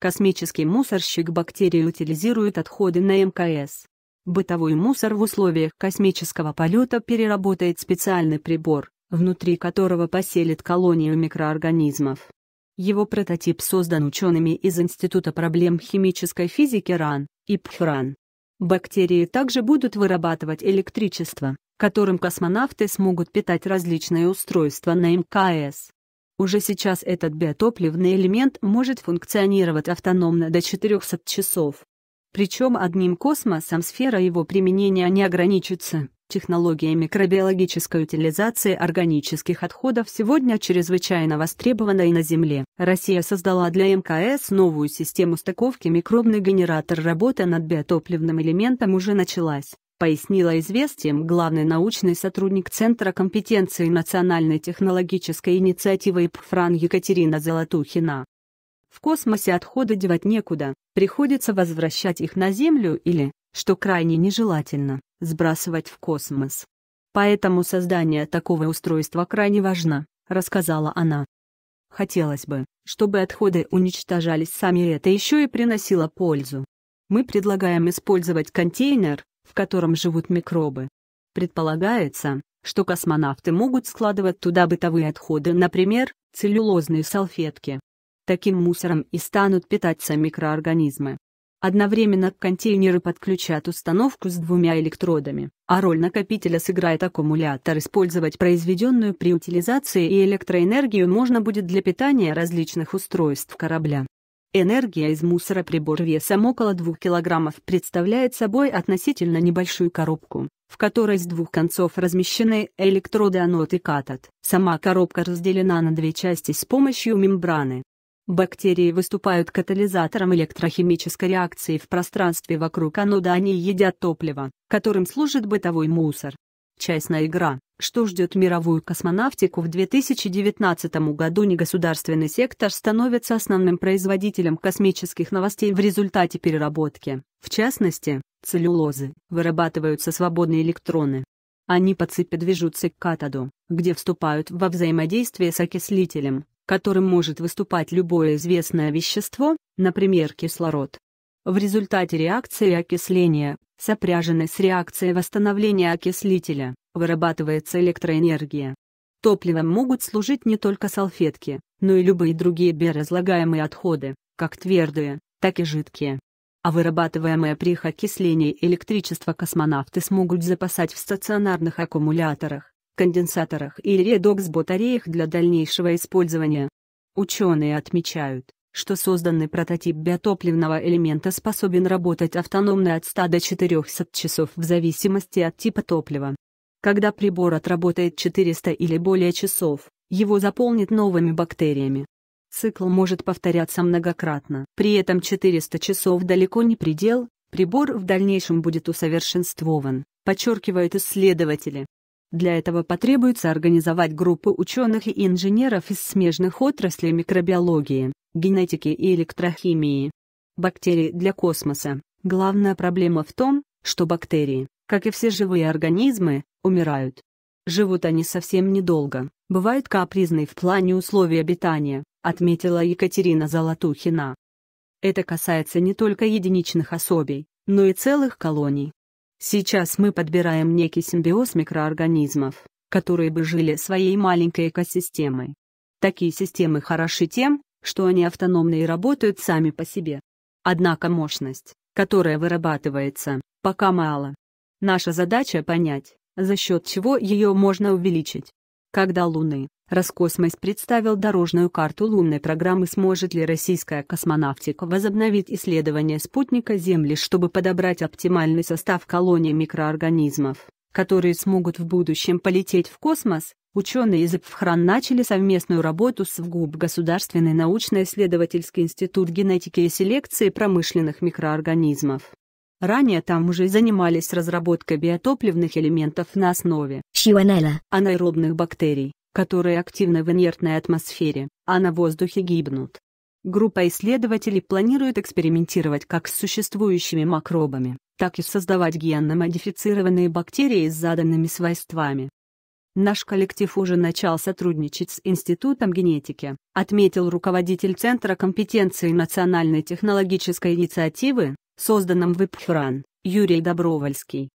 Космический мусорщик бактерии утилизирует отходы на МКС. Бытовой мусор в условиях космического полета переработает специальный прибор, внутри которого поселит колонию микроорганизмов. Его прототип создан учеными из Института проблем химической физики РАН, и ИПФРАН. Бактерии также будут вырабатывать электричество, которым космонавты смогут питать различные устройства на МКС. Уже сейчас этот биотопливный элемент может функционировать автономно до 400 часов. Причем одним космосом сфера его применения не ограничится. Технология микробиологической утилизации органических отходов сегодня чрезвычайно востребована и на Земле. Россия создала для МКС новую систему стыковки микробный генератор. Работа над биотопливным элементом уже началась пояснила известием главный научный сотрудник Центра компетенции национальной технологической инициативы ИПФРАН Екатерина Золотухина. В космосе отходы девать некуда, приходится возвращать их на Землю или, что крайне нежелательно, сбрасывать в космос. Поэтому создание такого устройства крайне важно, рассказала она. Хотелось бы, чтобы отходы уничтожались сами, и это еще и приносило пользу. Мы предлагаем использовать контейнер, в котором живут микробы. Предполагается, что космонавты могут складывать туда бытовые отходы, например, целлюлозные салфетки. Таким мусором и станут питаться микроорганизмы. Одновременно контейнеры подключат установку с двумя электродами, а роль накопителя сыграет аккумулятор. Использовать произведенную при утилизации и электроэнергию можно будет для питания различных устройств корабля. Энергия из мусора прибор весом около 2 кг представляет собой относительно небольшую коробку, в которой с двух концов размещены электроды анод и катод. Сама коробка разделена на две части с помощью мембраны. Бактерии выступают катализатором электрохимической реакции в пространстве вокруг анода, они едят топливо, которым служит бытовой мусор. Частная игра что ждет мировую космонавтику, в 2019 году негосударственный сектор становится основным производителем космических новостей в результате переработки, в частности, целлюлозы, вырабатываются свободные электроны. Они по цепи движутся к катоду, где вступают во взаимодействие с окислителем, которым может выступать любое известное вещество, например, кислород. В результате реакции окисления, сопряженной с реакцией восстановления окислителя, вырабатывается электроэнергия. Топливом могут служить не только салфетки, но и любые другие биоразлагаемые отходы, как твердые, так и жидкие. А вырабатываемое при их окислении электричество космонавты смогут запасать в стационарных аккумуляторах, конденсаторах или редокс-батареях для дальнейшего использования. Ученые отмечают, что созданный прототип биотопливного элемента способен работать автономно от 100 до 400 часов в зависимости от типа топлива. Когда прибор отработает 400 или более часов, его заполнит новыми бактериями. Цикл может повторяться многократно. При этом 400 часов далеко не предел, прибор в дальнейшем будет усовершенствован, подчеркивают исследователи. Для этого потребуется организовать группы ученых и инженеров из смежных отраслей микробиологии, генетики и электрохимии. Бактерии для космоса. Главная проблема в том, что бактерии, как и все живые организмы, умирают. Живут они совсем недолго, бывают капризны в плане условий обитания, отметила Екатерина Золотухина. Это касается не только единичных особей, но и целых колоний. Сейчас мы подбираем некий симбиоз микроорганизмов, которые бы жили своей маленькой экосистемой. Такие системы хороши тем, что они автономны и работают сами по себе. Однако мощность, которая вырабатывается, пока мало. Наша задача понять, за счет чего ее можно увеличить. Когда Луны, Роскосмос представил дорожную карту лунной программы сможет ли российская космонавтика возобновить исследования спутника Земли, чтобы подобрать оптимальный состав колонии микроорганизмов, которые смогут в будущем полететь в космос, Ученые из Ипфхран начали совместную работу с ВГУП Государственный научно-исследовательский институт генетики и селекции промышленных микроорганизмов. Ранее там уже занимались разработкой биотопливных элементов на основе анаэробных бактерий, которые активны в инертной атмосфере, а на воздухе гибнут. Группа исследователей планирует экспериментировать как с существующими макробами, так и создавать генно-модифицированные бактерии с заданными свойствами. Наш коллектив уже начал сотрудничать с Институтом генетики, отметил руководитель Центра компетенции национальной технологической инициативы, созданном в ИПХРАН, Юрий Добровольский.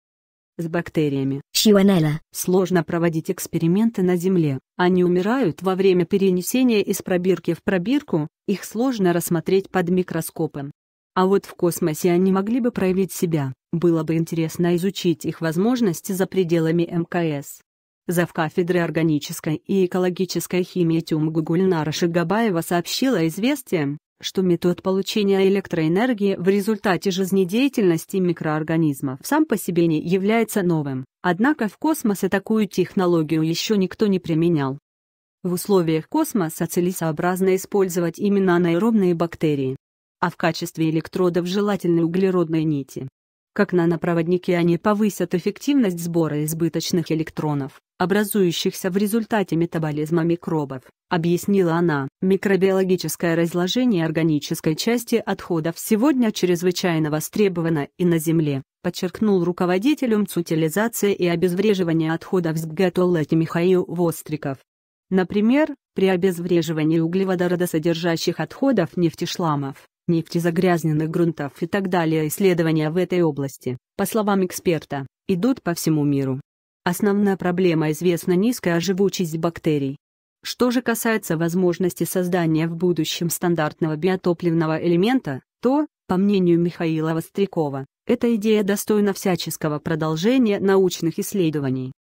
С бактериями Шионелла сложно проводить эксперименты на Земле. Они умирают во время перенесения из пробирки в пробирку, их сложно рассмотреть под микроскопом. А вот в космосе они могли бы проявить себя, было бы интересно изучить их возможности за пределами МКС завкафедры органической и экологической химии ТюмГУ Гульнара Шигабаева сообщила известиям, что метод получения электроэнергии в результате жизнедеятельности микроорганизмов сам по себе не является новым, однако в космосе такую технологию еще никто не применял. В условиях космоса целесообразно использовать именно анаэробные бактерии, а в качестве электродов желательны углеродные нити как нанопроводники они повысят эффективность сбора избыточных электронов, образующихся в результате метаболизма микробов, объяснила она. Микробиологическое разложение органической части отходов сегодня чрезвычайно востребовано и на Земле, подчеркнул руководитель МЦУТилизации и обезвреживания отходов с ГГТОЛЭТИ Михаил Востриков. Например, при обезвреживании углеводородосодержащих отходов нефтешламов, нефтезагрязненных грунтов и так далее исследования в этой области, по словам эксперта, идут по всему миру. Основная проблема известна низкая живучесть бактерий. Что же касается возможности создания в будущем стандартного биотопливного элемента, то, по мнению Михаила Вострякова, эта идея достойна всяческого продолжения научных исследований.